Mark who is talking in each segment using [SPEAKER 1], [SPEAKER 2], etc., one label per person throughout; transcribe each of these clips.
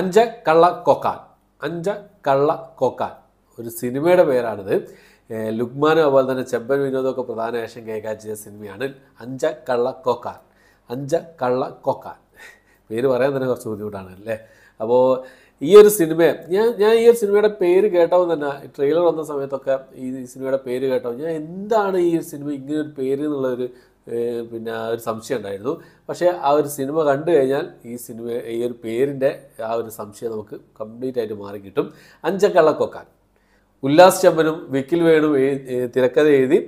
[SPEAKER 1] അഞ്ച കള്ള കൊക്കാൻ അഞ്ച കള്ള കൊക്കാൻ ഒരു സിനിമയുടെ പേരാണിത് ലുക്മാനും അതുപോലെ തന്നെ ചെമ്പൻ വിനോദമൊക്കെ പ്രധാന വേഷം കൈകാര്യം ചെയ്ത സിനിമയാണ് അഞ്ച കള്ള കൊക്കാൻ അഞ്ച കള്ള കൊക്കാൻ പേര് പറയാൻ തന്നെ കുറച്ച് ബുദ്ധിമുട്ടാണ് അല്ലേ അപ്പോൾ ഈ ഒരു സിനിമ ഞാൻ ഞാൻ ഈ ഒരു സിനിമയുടെ പേര് കേട്ടപ്പോൾ തന്നെ ട്രെയിലർ വന്ന സമയത്തൊക്കെ ഈ സിനിമയുടെ പേര് കേട്ടോ ഞാൻ എന്താണ് ഈ സിനിമ ഇങ്ങനെ ഒരു പേര് എന്നുള്ളൊരു പിന്നെ ആ ഒരു സംശയം ഉണ്ടായിരുന്നു പക്ഷേ ആ ഒരു സിനിമ കണ്ടു കഴിഞ്ഞാൽ ഈ സിനിമ ഈ ഒരു പേരിൻ്റെ ആ ഒരു സംശയം നമുക്ക് കംപ്ലീറ്റ് ആയിട്ട് മാറി കിട്ടും അഞ്ചക്കള്ളക്കൊക്കാൻ ഉല്ലാസ് ചെമ്പനും വിക്കിൽ വേണും തിരക്കഥ എഴുതി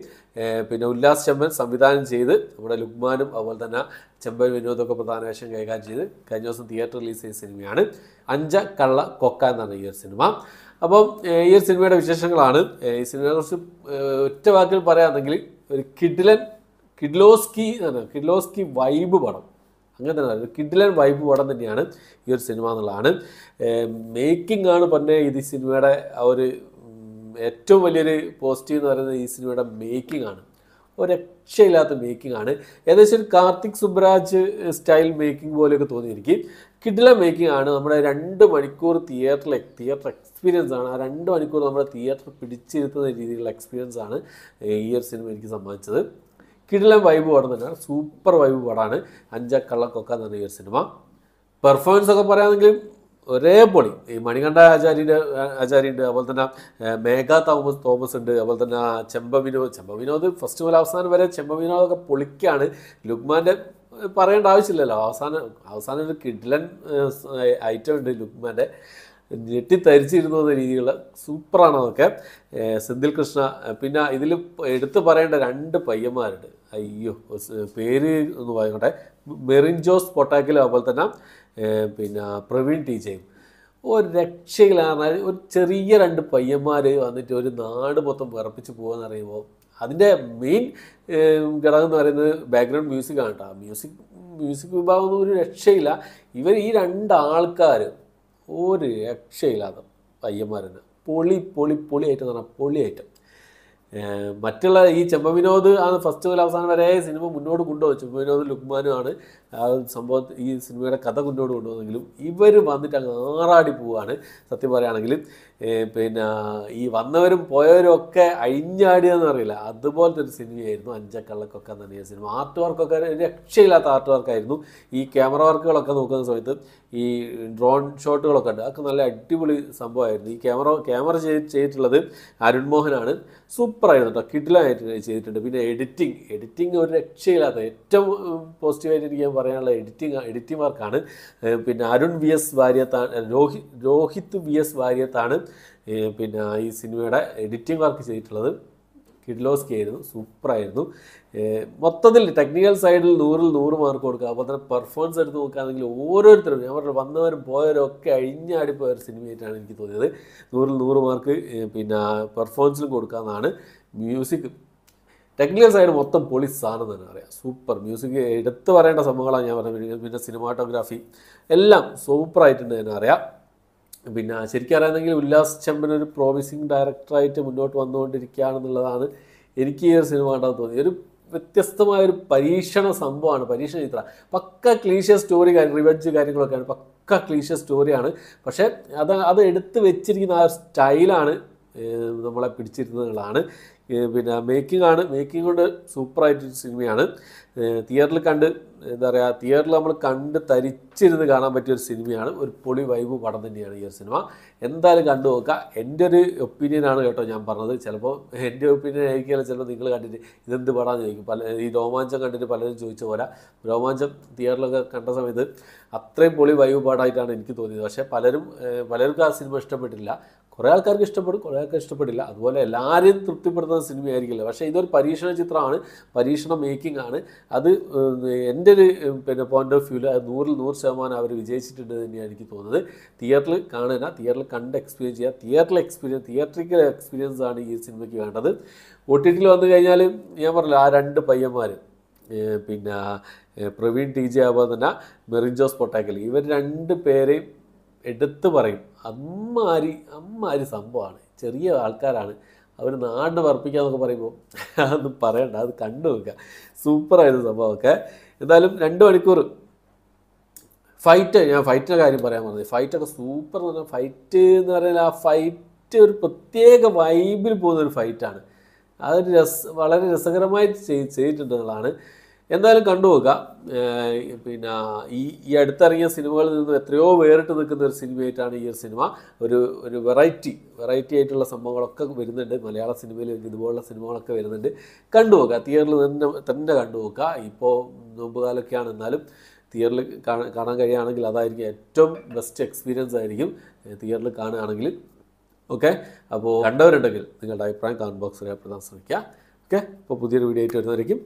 [SPEAKER 1] പിന്നെ ഉല്ലാസ് ചെമ്പൻ സംവിധാനം ചെയ്ത് നമ്മുടെ ലുക്മാനും അതുപോലെ തന്നെ ചെമ്പൻ വിനോദമൊക്കെ പ്രധാന വേഷം കൈകാര്യം ചെയ്ത് കഴിഞ്ഞ ദിവസം തിയേറ്റർ റിലീസ് ചെയ്ത സിനിമയാണ് അഞ്ച കള്ള കൊക്ക എന്നാണ് ഈ ഒരു സിനിമ അപ്പം ഈ ഒരു സിനിമയുടെ വിശേഷങ്ങളാണ് ഈ സിനിമയെക്കുറിച്ച് ഒറ്റ വാക്കിൽ പറയുകയാണെങ്കിൽ ഒരു കിഡിലൻ കിഡ്ലോസ്കി എന്നാണ് കിഡ്ലോസ്കി വൈബ് പടം അങ്ങനെ തന്നെ കിഡ്ലൻ വൈബ് പടം തന്നെയാണ് ഈ ഒരു സിനിമ എന്നുള്ളതാണ് മേക്കിംഗ് ആണ് പറഞ്ഞാൽ ഇത് സിനിമയുടെ ആ ഒരു ഏറ്റവും വലിയൊരു പോസിറ്റീവ് എന്ന് പറയുന്നത് ഈ സിനിമയുടെ മേക്കിംഗ് ആണ് ഒരു രക്ഷയില്ലാത്ത മേക്കിംഗ് ആണ് ഏകദേശം ഒരു കാർത്തിക് സുബ്രാജ് സ്റ്റൈൽ മേക്കിംഗ് പോലെയൊക്കെ തോന്നിയിരിക്കും കിഡ്ല മേക്കിംഗ് ആണ് നമ്മുടെ രണ്ട് മണിക്കൂർ തിയേറ്ററിലെ തിയേറ്റർ എക്സ്പീരിയൻസ് ആണ് ആ രണ്ട് മണിക്കൂർ നമ്മുടെ തിയേറ്റർ പിടിച്ചിരുത്തുന്ന രീതിയിലുള്ള എക്സ്പീരിയൻസ് ആണ് ഈ ഒരു സിനിമ എനിക്ക് സമ്മാനിച്ചത് കിടിലൻ വൈബ് പാടം തന്നെയാണ് സൂപ്പർ വൈബ് പാടാണ് അഞ്ചക്കള്ളക്കൊക്ക എന്ന് പറഞ്ഞ ഈ ഒരു സിനിമ പെർഫോമൻസ് ഒക്കെ പറയുകയാണെങ്കിലും ഒരേ പൊളി ഈ മണികണ്ഠ ആചാര്യൻ്റെ ആചാര്യുണ്ട് അതുപോലെ തന്നെ മേഘ തോമസ് തോമസ് ഉണ്ട് അതുപോലെ തന്നെ ചെമ്പ വിനോദ് ചെമ്പ വിനോദ് ഫസ്റ്റ് മുതൽ അവസാനം വരെ ചെമ്പ വിനോദൊക്കെ പൊളിക്കാണ് ലുക്മാൻ്റെ പറയേണ്ട ആവശ്യമില്ലല്ലോ അവസാനം അവസാനം ഒരു കിഡ്ലൻ ഐറ്റം ഉണ്ട് ലുക്മാൻ്റെ ഞെട്ടിത്തരിച്ചിരുന്ന രീതികൾ സൂപ്പറാണ് അതൊക്കെ സെന്തിൽ കൃഷ്ണ പിന്നെ ഇതിൽ എടുത്തു പറയേണ്ട രണ്ട് പയ്യന്മാരുണ്ട് അയ്യോ പേര് ഒന്ന് പറയട്ടെ മെറിൻ ജോസ് പൊട്ടാക്കിലും അതുപോലെ തന്നെ പിന്നെ പ്രവീൺ ടീച്ചയും ഒരു രക്ഷയിലാണ് ഒരു ചെറിയ രണ്ട് പയ്യന്മാർ വന്നിട്ട് ഒരു നാട് മൊത്തം വിറപ്പിച്ച് പോകുമെന്ന് അറിയുമ്പോൾ അതിൻ്റെ മെയിൻ ഘടകം എന്ന് പറയുന്നത് ബാക്ക്ഗ്രൗണ്ട് മ്യൂസിക് ആണ് കേട്ടോ മ്യൂസിക് മ്യൂസിക് വിഭാഗം ഒരു രക്ഷയില്ല ഇവർ ഈ രണ്ട് ഒരു രക്ഷയില്ലാതെ പയ്യന്മാർ തന്നെ പൊളി പൊളി പൊളി ഐറ്റം എന്ന് പറഞ്ഞാൽ പൊളി ഐറ്റം മറ്റുള്ള ഈ ചെമ്പ വിനോദ് ആണ് ഫസ്റ്റ് മുതൽ അവസാനം വരെ സിനിമ മുന്നോട്ട് കൊണ്ടുപോകും ചെമ്പ വിനോദ് ലുക്മാനുമാണ് ആണ് ആ സംഭവം ഈ സിനിമയുടെ കഥ കൊണ്ടുപോട് കൊണ്ടുവന്നെങ്കിലും ഇവർ വന്നിട്ട് അങ്ങ് ആറാടി പോവുകയാണ് സത്യം പറയുകയാണെങ്കിൽ പിന്നെ ഈ വന്നവരും പോയവരും ഒക്കെ അഴിഞ്ഞാടിയെന്ന് അറിയില്ല അതുപോലത്തെ ഒരു സിനിമയായിരുന്നു അഞ്ചക്കള്ളക്കൊക്കെ എന്ന് സിനിമ ആർട്ട് വർക്കൊക്കെ രക്ഷയില്ലാത്ത ആർട്ട് വർക്കായിരുന്നു ഈ ക്യാമറ വർക്കുകളൊക്കെ നോക്കുന്ന സമയത്ത് ഈ ഡ്രോൺ ഷോട്ടുകളൊക്കെ ഉണ്ട് അതൊക്കെ നല്ല അടിപൊളി സംഭവമായിരുന്നു ഈ ക്യാമറ ക്യാമറ ചെയ്തിട്ടുള്ളത് അരുൺ മോഹനാണ് സൂപ്പറായിരുന്നു കേട്ടോ കിഡിലായിട്ട് ചെയ്തിട്ടുണ്ട് പിന്നെ എഡിറ്റിംഗ് എഡിറ്റിംഗ് ഒരു രക്ഷയില്ലാത്ത ഏറ്റവും പോസിറ്റീവായിട്ട് എനിക്ക് ഞാൻ പറയാനുള്ള എഡിറ്റിംഗ് എഡിറ്റിമാർക്കാണ് പിന്നെ അരുൺ വി എസ് വാര്യത്താണ് രോഹിത് രോഹിത് വി എസ് വാര്യത്താണ് പിന്നെ ഈ സിനിമയുടെ എഡിറ്റിംഗ് വർക്ക് ചെയ്തിട്ടുള്ളത് കിഡ്ലോസ്കി ആയിരുന്നു സൂപ്പറായിരുന്നു മൊത്തത്തിൽ ടെക്നിക്കൽ സൈഡിൽ നൂറിൽ നൂറ് മാർക്ക് കൊടുക്കുക അപ്പോൾ തന്നെ പെർഫോമൻസ് എടുത്ത് നോക്കുകയാണെങ്കിൽ ഓരോരുത്തരും ഞാൻ പറഞ്ഞു വന്നവരും പോയവരും ഒക്കെ അഴിഞ്ഞാടിപ്പോയ ഒരു സിനിമയായിട്ടാണ് എനിക്ക് തോന്നിയത് നൂറിൽ നൂറ് മാർക്ക് പിന്നെ പെർഫോമൻസിലും കൊടുക്കാമെന്നാണ് മ്യൂസിക് ടെക്നിക്കൽ സൈഡ് മൊത്തം പൊളി സാധനം തന്നെ അറിയാം സൂപ്പർ മ്യൂസിക് എടുത്തു പറയേണ്ട സംഭവങ്ങളാണ് ഞാൻ പറഞ്ഞത് പിന്നെ സിനിമാറ്റോഗ്രാഫി എല്ലാം സൂപ്പറായിട്ടുണ്ട് തന്നെ അറിയാം പിന്നെ ശരിക്കും അറിയാമെങ്കിൽ ഉല്ലാസ് ചെമ്പൻ ഒരു പ്രോമിസിങ് ഡയറക്ടറായിട്ട് മുന്നോട്ട് വന്നുകൊണ്ടിരിക്കുകയാണെന്നുള്ളതാണ് എനിക്ക് ഈ ഒരു സിനിമ കണ്ടത് തോന്നിയത് ഒരു വ്യത്യസ്തമായ ഒരു പരീക്ഷണ സംഭവമാണ് പരീക്ഷണ ചിത്ര പക്ക ക്ലീഷ്യ സ്റ്റോറി റിവഞ്ച് കാര്യങ്ങളൊക്കെയാണ് പക്ക ക്ലീഷ്യ സ്റ്റോറിയാണ് പക്ഷേ അത് അത് എടുത്ത് വെച്ചിരിക്കുന്ന ആ സ്റ്റൈലാണ് നമ്മളെ പിടിച്ചിരുന്നതാണ് പിന്നെ മേക്കിംഗ് ആണ് മേക്കിംഗ് കൊണ്ട് സൂപ്പറായിട്ടൊരു സിനിമയാണ് തിയേറ്ററിൽ കണ്ട് എന്താ പറയുക തിയേറ്ററിൽ നമ്മൾ കണ്ട് തരിച്ചിരുന്ന് കാണാൻ പറ്റിയ ഒരു സിനിമയാണ് ഒരു പൊളി വൈബ് പടം തന്നെയാണ് ഈ ഒരു സിനിമ എന്തായാലും കണ്ടു നോക്കുക എൻ്റെ ഒരു ഒപ്പീനിയനാണ് കേട്ടോ ഞാൻ പറഞ്ഞത് ചിലപ്പോൾ എൻ്റെ ഒപ്പീനിയൻ ആയിരിക്കുകയല്ല ചിലപ്പോൾ നിങ്ങൾ കണ്ടിട്ട് ഇതെന്ത് പടാന്ന് ചോദിക്കും പല ഈ രോമാഞ്ചം കണ്ടിട്ട് പലരും ചോദിച്ച പോലെ രോമാഞ്ചം തിയേറ്ററിലൊക്കെ കണ്ട സമയത്ത് അത്രയും പൊളി വൈബ് പാടായിട്ടാണ് എനിക്ക് തോന്നിയത് പക്ഷേ പലരും പലർക്കും ആ സിനിമ ഇഷ്ടപ്പെട്ടില്ല കുറേ ആൾക്കാർക്ക് ഇഷ്ടപ്പെടും കുറേ ആൾക്കാർക്ക് ഇഷ്ടപ്പെടില്ല അതുപോലെ എല്ലാവരെയും തൃപ്തിപ്പെടുത്തുന്ന കാണുന്ന സിനിമയായിരിക്കില്ല പക്ഷേ ഇതൊരു പരീക്ഷണ ചിത്രമാണ് പരീക്ഷണ മേക്കിംഗ് ആണ് അത് എൻ്റെ ഒരു പിന്നെ പോയിന്റ് ഓഫ് വ്യൂവിൽ അത് നൂറിൽ നൂറ് ശതമാനം അവർ വിജയിച്ചിട്ടുണ്ട് തന്നെയാണ് എനിക്ക് തോന്നുന്നത് തിയേറ്ററിൽ കാണുക തിയേറ്ററിൽ കണ്ട് എക്സ്പീരിയൻസ് ചെയ്യുക തിയേറ്ററിൽ എക്സ്പീരിയൻസ് തിയേറ്ററിക്കൽ എക്സ്പീരിയൻസ് ആണ് ഈ സിനിമയ്ക്ക് വേണ്ടത് ഒ ടി ടിയിൽ വന്നു കഴിഞ്ഞാൽ ഞാൻ പറഞ്ഞു ആ രണ്ട് പയ്യന്മാർ പിന്നെ പ്രവീൺ ടി ജെ മെറിൻ ജോസ് പൊട്ടാക്കൽ ഇവർ രണ്ട് പേരെയും എടുത്തു പറയും അമ്മാരി അമ്മാരി സംഭവമാണ് ചെറിയ ആൾക്കാരാണ് അവർ വർപ്പിക്കുക എന്നൊക്കെ പറയുമ്പോൾ അതൊന്നും പറയണ്ട അത് കണ്ടു നോക്കുക സൂപ്പറായിരുന്നു സംഭവമൊക്കെ എന്തായാലും രണ്ട് മണിക്കൂർ ഫൈറ്റ് ഞാൻ ഫൈറ്റിൻ്റെ കാര്യം പറയാൻ പറഞ്ഞത് ഫൈറ്റൊക്കെ സൂപ്പർ എന്ന് പറഞ്ഞാൽ ഫൈറ്റ് എന്ന് പറഞ്ഞാൽ ആ ഫൈറ്റ് ഒരു പ്രത്യേക വൈബിൽ പോകുന്ന ഒരു ഫൈറ്റാണ് അതൊരു രസ വളരെ രസകരമായി ചെയ്തിട്ടുണ്ടെന്നുള്ളതാണ് എന്തായാലും കണ്ടു നോക്കുക പിന്നെ ഈ ഈ അടുത്തിറങ്ങിയ സിനിമകളിൽ നിന്ന് എത്രയോ വേറിട്ട് നിൽക്കുന്ന ഒരു സിനിമയായിട്ടാണ് ഈ ഒരു സിനിമ ഒരു ഒരു വെറൈറ്റി വെറൈറ്റി ആയിട്ടുള്ള സംഭവങ്ങളൊക്കെ വരുന്നുണ്ട് മലയാള സിനിമയിൽ ഇതുപോലുള്ള സിനിമകളൊക്കെ വരുന്നുണ്ട് കണ്ടു നോക്കുക തിയേറ്ററിൽ തന്നെ തന്നെ കണ്ടു നോക്കുക ഇപ്പോൾ നോമ്പ് കാലമൊക്കെയാണ് എന്നാലും തിയേറ്ററിൽ കാണാൻ കഴിയുകയാണെങ്കിൽ അതായിരിക്കും ഏറ്റവും ബെസ്റ്റ് എക്സ്പീരിയൻസ് ആയിരിക്കും തിയേറ്ററിൽ കാണുകയാണെങ്കിൽ ഓക്കെ അപ്പോൾ കണ്ടവരുണ്ടെങ്കിൽ നിങ്ങളുടെ അഭിപ്രായം കമൻറ്റ് ബോക്സിൽ രേഖപ്പെടുത്താൻ ശ്രമിക്കുക ഓക്കെ അപ്പോൾ പുതിയൊരു വീഡിയോ ആയിട്ട് വരുന്നതായിരിക്കും